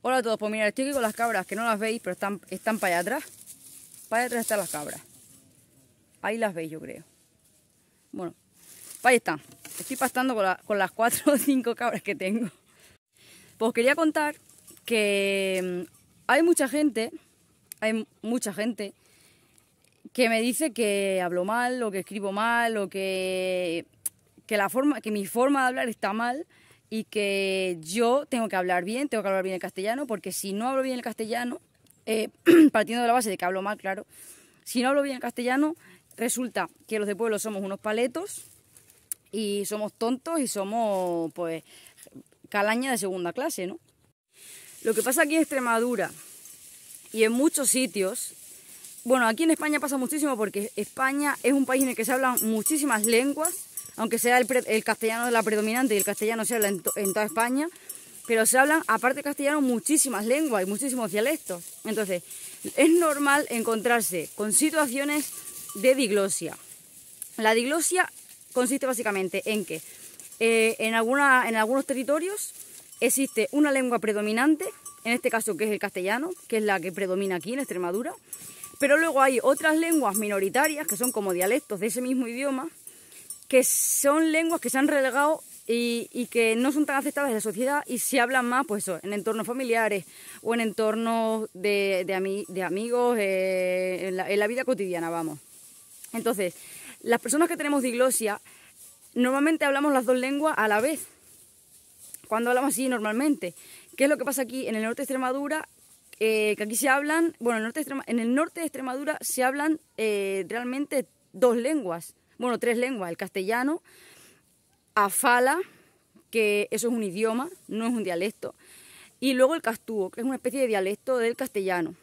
Hola a todos, pues mira, estoy aquí con las cabras que no las veis, pero están, están para allá atrás. Para allá atrás están las cabras. Ahí las veis, yo creo. Bueno, ahí están. Estoy pastando con, las cuatro o cinco cabras que tengo. Pues quería contar que mm, hay mucha gente, hay mucha gente que me dice que hablo mal o que escribo mal o que, que, la forma, que mi forma de hablar está mal y que yo tengo que hablar bien, tengo que hablar bien el castellano, porque si no hablo bien el castellano, eh, partiendo de la base de que hablo mal, claro, si no hablo bien el castellano, resulta que los de pueblo somos unos paletos y somos tontos y somos, pues, calaña de segunda clase, ¿no? Lo que pasa aquí en Extremadura y en muchos sitios, bueno, aquí en España pasa muchísimo porque España es un país en el que se hablan muchísimas lenguas aunque sea el, castellano la predominante y el castellano se habla en, toda España, pero se hablan, aparte de castellano, muchísimas lenguas y muchísimos dialectos. Entonces, es normal encontrarse con situaciones de diglosia. La diglosia consiste básicamente en que eh, en, en algunos territorios existe una lengua predominante, en este caso que es el castellano, que es la que predomina aquí en Extremadura, pero luego hay otras lenguas minoritarias que son como dialectos de ese mismo idioma, que son lenguas que se han relegado y, que no son tan aceptadas en la sociedad y se hablan más pues en entornos familiares o en entornos de, amigos, eh, en, la, vida cotidiana, vamos. Entonces, las personas que tenemos diglosia, normalmente hablamos las dos lenguas a la vez, cuando hablamos así normalmente. ¿Qué es lo que pasa aquí en el norte de Extremadura? Eh, que aquí se hablan, bueno, en el norte de Extremadura, se hablan eh, realmente dos lenguas, bueno, tres lenguas, el castellano, afala, que eso es un idioma, no es un dialecto, y luego el castúo, que es una especie de dialecto del castellano.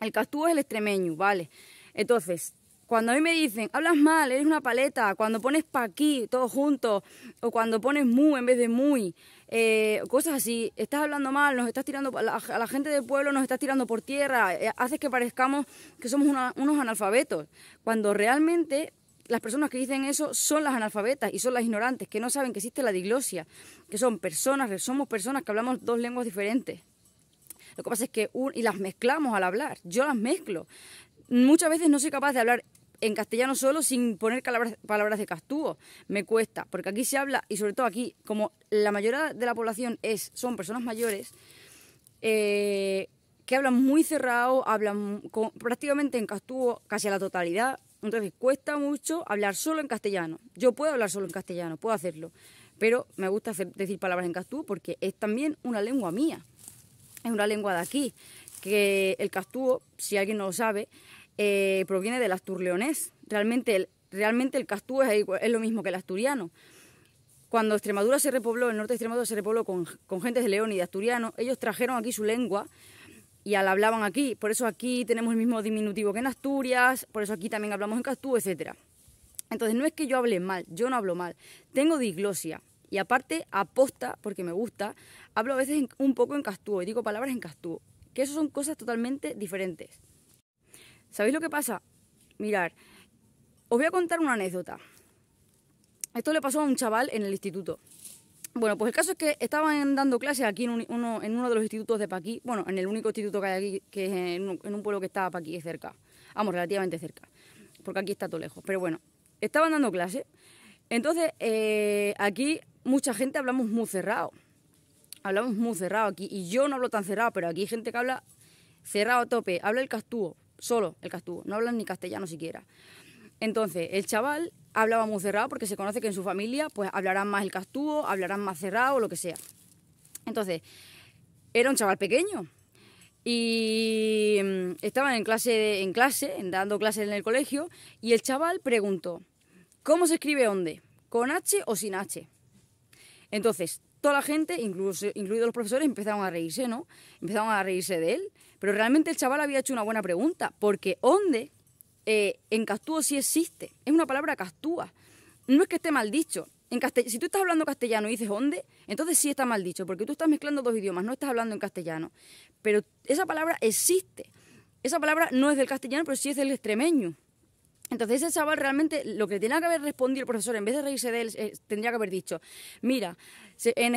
El castúo es el extremeño, ¿vale? Entonces, cuando a mí me dicen, hablas mal, eres una paleta, cuando pones pa' aquí, todos juntos, o cuando pones mu en vez de muy, eh, cosas así, estás hablando mal, nos estás tirando, a la gente del pueblo nos estás tirando por tierra, eh, haces que parezcamos que somos unos analfabetos, cuando realmente las personas que dicen eso son las analfabetas y son las ignorantes, que no saben que existe la diglosia, que son personas, somos personas que hablamos dos lenguas diferentes. Lo que pasa es que y las mezclamos al hablar, yo las mezclo. Muchas veces no soy capaz de hablar en castellano solo sin poner palabras, de castúo. Me cuesta, porque aquí se habla, y sobre todo aquí, como la mayoría de la población es, son personas mayores, eh, que hablan muy cerrado, hablan prácticamente en castúo casi a la totalidad, entonces cuesta mucho hablar solo en castellano. Yo puedo hablar solo en castellano, puedo hacerlo, pero me gusta decir palabras en castú porque es también una lengua mía, es una lengua de aquí, que el castúo, si alguien no lo sabe, eh, proviene del asturleonés. Realmente el, realmente el castúo es, lo mismo que el asturiano cuando Extremadura se repobló, el norte de Extremadura se repobló con, con, gentes de León y de Asturiano, ellos trajeron aquí su lengua y al hablaban aquí. Por eso aquí tenemos el mismo diminutivo que en Asturias, por eso aquí también hablamos en Castú, etc. Entonces no es que yo hable mal, yo no hablo mal. Tengo diglosia y aparte aposta, porque me gusta, hablo a veces un poco en Castú y digo palabras en Castú, que eso son cosas totalmente diferentes. ¿Sabéis lo que pasa? Mirar, os voy a contar una anécdota. Esto le pasó a un chaval en el instituto. Bueno, pues el caso es que estaban dando clases aquí en, uno, de los institutos de Paquí, bueno, en el único instituto que hay aquí, que es en un, pueblo que está Paquí, es cerca, vamos, relativamente cerca, porque aquí está todo lejos, pero bueno, estaban dando clases, entonces eh, aquí mucha gente hablamos muy cerrado, hablamos muy cerrado aquí, y yo no hablo tan cerrado, pero aquí hay gente que habla cerrado a tope, habla el castúo, solo el castúo, no hablan ni castellano siquiera. Entonces, el chaval hablaba muy cerrado porque se conoce que en su familia pues hablarán más el castúo, hablarán más cerrado o lo que sea. Entonces, era un chaval pequeño y mm, estaban en clase, en clase, dando clases en el colegio y el chaval preguntó, ¿cómo se escribe onde? ¿Con H o sin H? Entonces, toda la gente, incluso, incluidos los profesores, empezaron a reírse, ¿no? Empezaron a reírse de él. Pero realmente el chaval había hecho una buena pregunta, porque onde eh, en castúo sí existe. Es una palabra castúa. No es que esté mal dicho. En si tú estás hablando castellano y dices dónde, entonces sí está mal dicho, porque tú estás mezclando dos idiomas, no estás hablando en castellano. Pero esa palabra existe. Esa palabra no es del castellano, pero sí es del extremeño. Entonces ese chaval realmente lo que tenía que haber respondido el profesor, en vez de reírse de él, eh, tendría que haber dicho, mira,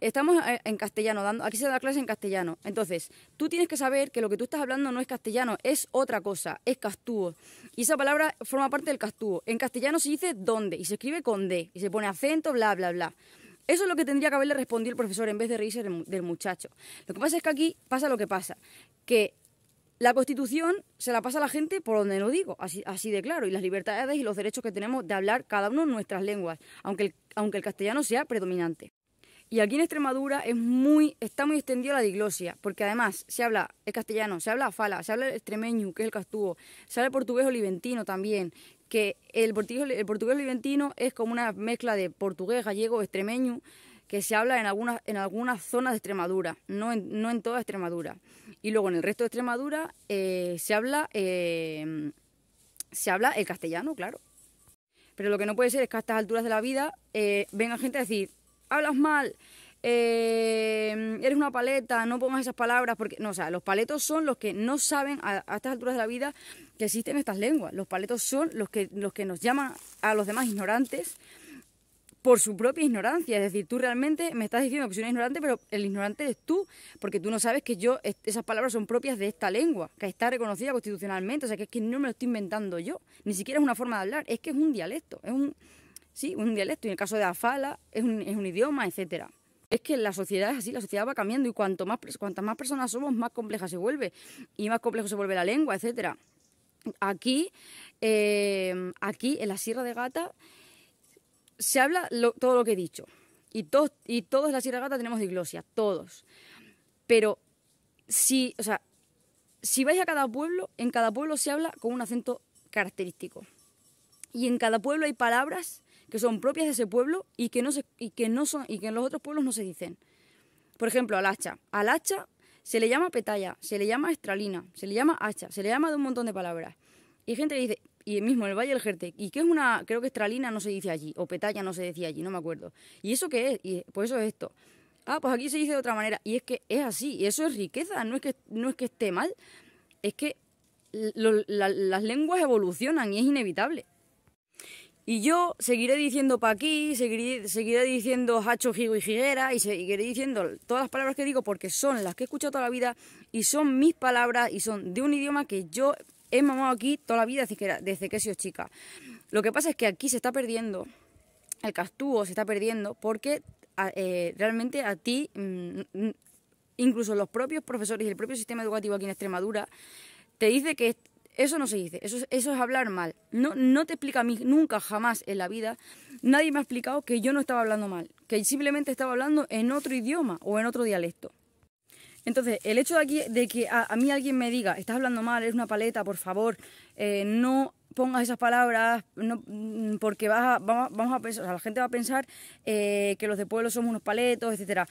estamos eh, en castellano, dando, aquí se da clase en castellano. Entonces, tú tienes que saber que lo que tú estás hablando no es castellano, es otra cosa, es castúo. Y esa palabra forma parte del castúo. En castellano se dice dónde y se escribe con D y se pone acento, bla, bla, bla. Eso es lo que tendría que haberle respondido el profesor en vez de reírse del, del muchacho. Lo que pasa es que aquí pasa lo que pasa, que la Constitución se la pasa a la gente por donde lo digo, así, así de claro, y las libertades y los derechos que tenemos de hablar cada uno nuestras lenguas, aunque el, aunque el castellano sea predominante. Y aquí en Extremadura es muy, está muy extendida la diglosia, porque además se habla el castellano, se habla fala, se habla el extremeño, que es el castúo, se habla el portugués oliventino también, que el portugués, el portugués oliventino es como una mezcla de portugués, gallego, extremeño, que se habla en algunas, en zonas de Extremadura, no en, toda Extremadura. Y luego en el resto de Extremadura eh, se, habla, eh, se habla el castellano, claro. Pero lo que no puede ser es que a estas alturas de la vida eh, venga gente a decir, hablas mal, eres una paleta, no pongas esas palabras, porque no, o sea, los paletos son los que no saben a, estas alturas de la vida que existen estas lenguas. Los paletos son los que, los que nos llaman a los demás ignorantes por su propia ignorancia. Es decir, tú realmente me estás diciendo que soy un ignorante, pero el ignorante eres tú, porque tú no sabes que yo, esas palabras son propias de esta lengua, que está reconocida constitucionalmente. O sea, que es que no me lo estoy inventando yo. Ni siquiera es una forma de hablar, es que es un dialecto. Es un, sí, un dialecto. Y en el caso de Afala, es un, es un idioma, etcétera es que la sociedad es así, la sociedad va cambiando y cuanto más, cuantas más personas somos, más compleja se vuelve y más complejo se vuelve la lengua, etcétera. Aquí, eh, aquí en la Sierra de Gata, se habla todo lo que he dicho. Y, todos y todos la Sierra Gata tenemos diglosia, todos. Pero si, o sea, si vais a cada pueblo, en cada pueblo se habla con un acento característico. Y en cada pueblo hay palabras que son propias de ese pueblo y que no se, y que no son y que en los otros pueblos no se dicen. Por ejemplo, al hacha. Al hacha se le llama petalla, se le llama estralina, se le llama hacha, se le llama de un montón de palabras. Y gente que dice, y mismo el Valle del Jerte, y que es una, creo que estralina no se dice allí, o petalla no se decía allí, no me acuerdo. ¿Y eso qué es? Y pues eso es esto. Ah, pues aquí se dice de otra manera, y es que es así, y eso es riqueza, no es que, no es que esté mal, es que las lenguas evolucionan y es inevitable. Y yo seguiré diciendo pa' aquí, seguiré, seguiré diciendo hacho, jigo y jiguera, y seguiré diciendo todas las palabras que digo porque son las que he escuchado toda la vida y son mis palabras y son de un idioma que yo he mamado aquí toda la vida desde que, he sido chica. Lo que pasa es que aquí se está perdiendo, el castúo se está perdiendo porque eh, realmente a ti, mm, incluso los propios profesores y el propio sistema educativo aquí en Extremadura, te dice que eso no se dice, eso es, eso es hablar mal. No, no te explica a mí nunca, jamás en la vida, nadie me ha explicado que yo no estaba hablando mal, que simplemente estaba hablando en otro idioma o en otro dialecto. Entonces, el hecho de, que a, mí alguien me diga, estás hablando mal, eres una paleta, por favor, eh, no pongas esas palabras, mm, porque vamos, a la gente va a pensar eh, que los de pueblo somos unos paletos, etcétera.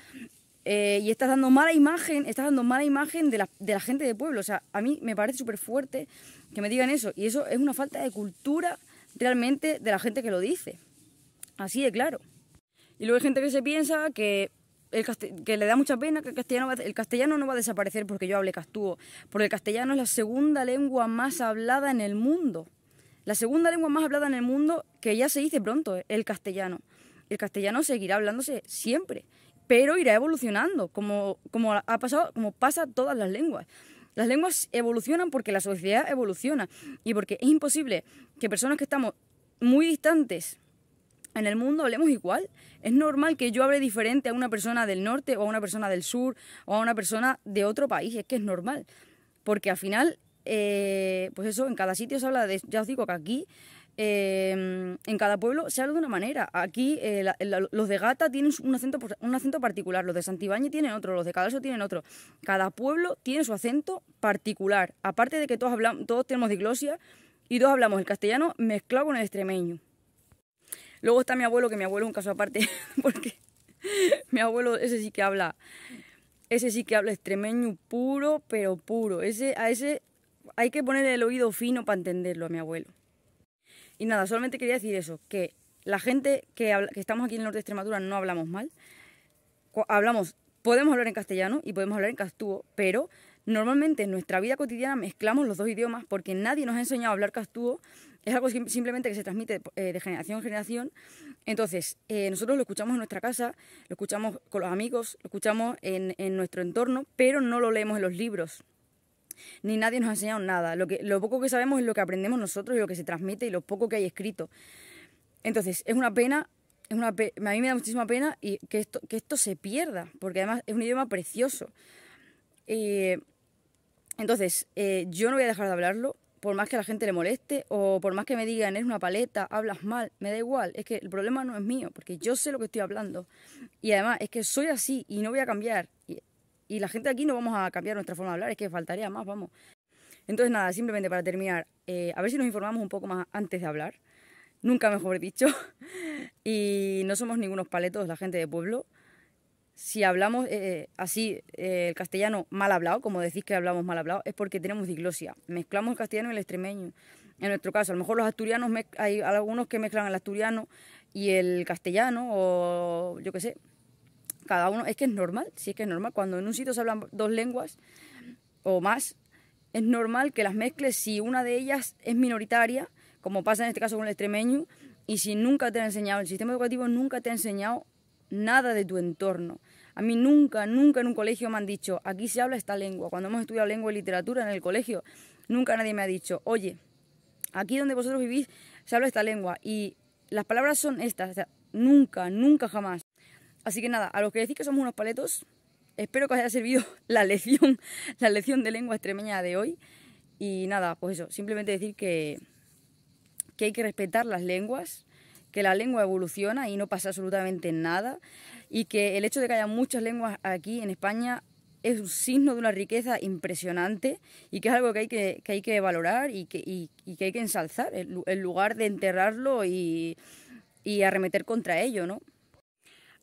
Eh, y estás dando mala imagen, estás dando mala imagen de la, de la gente de pueblo. O sea, a mí me parece súper fuerte que me digan eso. Y eso es una falta de cultura realmente de la gente que lo dice. Así de claro. Y luego hay gente que se piensa que que le da mucha pena que el castellano, no va a desaparecer porque yo hable castúo, porque el castellano es la segunda lengua más hablada en el mundo. La segunda lengua más hablada en el mundo que ya se dice pronto, eh, el castellano. El castellano seguirá hablándose siempre, pero irá evolucionando, como, como, ha pasado, como pasa todas las lenguas. Las lenguas evolucionan porque la sociedad evoluciona y porque es imposible que personas que estamos muy distantes en el mundo hablemos igual. Es normal que yo hable diferente a una persona del norte o a una persona del sur o a una persona de otro país. Es que es normal. Porque al final, eh, pues eso, en cada sitio se habla de... Ya os digo que aquí, eh, en cada pueblo se habla de una manera. Aquí eh, los de Gata tienen un acento, un acento particular, los de Santibáñez tienen otro, los de Cadalso tienen otro. Cada pueblo tiene su acento particular. Aparte de que todos, hablamos, todos tenemos diglosia y todos hablamos el castellano mezclado con el extremeño. Luego está mi abuelo, que mi abuelo es un caso aparte, porque mi abuelo ese sí que habla, ese sí que habla extremeño puro, pero puro. Ese, a ese hay que poner el oído fino para entenderlo a mi abuelo. Y nada, solamente quería decir eso, que la gente que, habla, que estamos aquí en el norte de Extremadura no hablamos mal, hablamos, podemos hablar en castellano y podemos hablar en castúo, pero Normalmente en nuestra vida cotidiana mezclamos los dos idiomas porque nadie nos ha enseñado a hablar castúo. Es algo simplemente que se transmite eh, de generación en generación. Entonces, eh, nosotros lo escuchamos en nuestra casa, lo escuchamos con los amigos, lo escuchamos en, nuestro entorno, pero no lo leemos en los libros ni nadie nos ha enseñado nada. Lo, poco que sabemos es lo que aprendemos nosotros y lo que se transmite y lo poco que hay escrito. Entonces, es una pena, es una a mí me da muchísima pena y que esto, se pierda, porque además es un idioma precioso. Eh, entonces, eh, yo no voy a dejar de hablarlo, por más que la gente le moleste o por más que me digan, es una paleta, hablas mal, me da igual, es que el problema no es mío, porque yo sé lo que estoy hablando. Y además, es que soy así y no voy a cambiar. Y, la gente aquí no vamos a cambiar nuestra forma de hablar, es que faltaría más, vamos. Entonces, nada, simplemente para terminar, eh, a ver si nos informamos un poco más antes de hablar, nunca mejor dicho. y no somos ningunos paletos, la gente de pueblo si hablamos eh, eh, así eh, el castellano mal hablado, como decís que hablamos mal hablado, es porque tenemos diglosia. Mezclamos el castellano y el extremeño. En nuestro caso, a lo mejor los asturianos, hay algunos que mezclan el asturiano y el castellano, o yo qué sé. Cada uno, es que es normal, sí es que es normal. Cuando en un sitio se hablan dos lenguas o más, es normal que las mezcles si una de ellas es minoritaria, como pasa en este caso con el extremeño, y si nunca te han enseñado, el sistema educativo nunca te ha enseñado nada de tu entorno. A mí nunca, nunca en un colegio me han dicho, aquí se habla esta lengua. Cuando hemos estudiado lengua y literatura en el colegio, nunca nadie me ha dicho, oye, aquí donde vosotros vivís se habla esta lengua y las palabras son estas. nunca, nunca jamás. Así que nada, a los que decís que somos unos paletos, espero que os haya servido la lección, la lección de lengua extremeña de hoy. Y nada, pues eso, simplemente decir que, que hay que respetar las lenguas, que la lengua evoluciona y no pasa absolutamente nada y que el hecho de que haya muchas lenguas aquí en España es un signo de una riqueza impresionante y que es algo que hay que, hay que valorar y que, hay que ensalzar en lugar de enterrarlo y, arremeter contra ello, ¿no?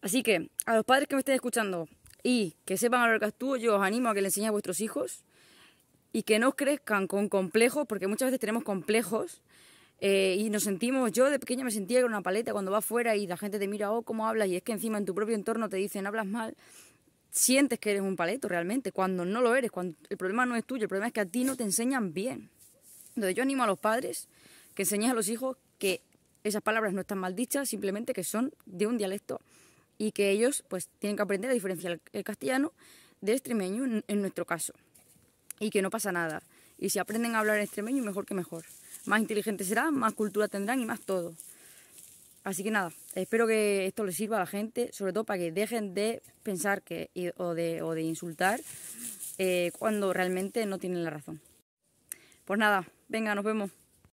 Así que a los padres que me estén escuchando y que sepan hablar actúo, yo os animo a que le enseñen a vuestros hijos y que no crezcan con complejos, porque muchas veces tenemos complejos eh, y nos sentimos, yo de pequeña me sentía con una paleta cuando va fuera y la gente te mira, oh, cómo hablas, y es que encima en tu propio entorno te dicen, hablas mal, sientes que eres un paleto realmente, cuando no lo eres, cuando el problema no es tuyo, el problema es que a ti no te enseñan bien. Entonces yo animo a los padres que enseñes a los hijos que esas palabras no están mal dichas, simplemente que son de un dialecto y que ellos pues tienen que aprender a diferenciar el castellano del extremeño en, en nuestro caso. Y que no pasa nada. Y si aprenden a hablar extremeño, mejor que mejor más inteligente será, más cultura tendrán y más todo. Así que nada, espero que esto les sirva a la gente, sobre todo para que dejen de pensar que, o, de, insultar eh, cuando realmente no tienen la razón. Pues nada, venga, nos vemos.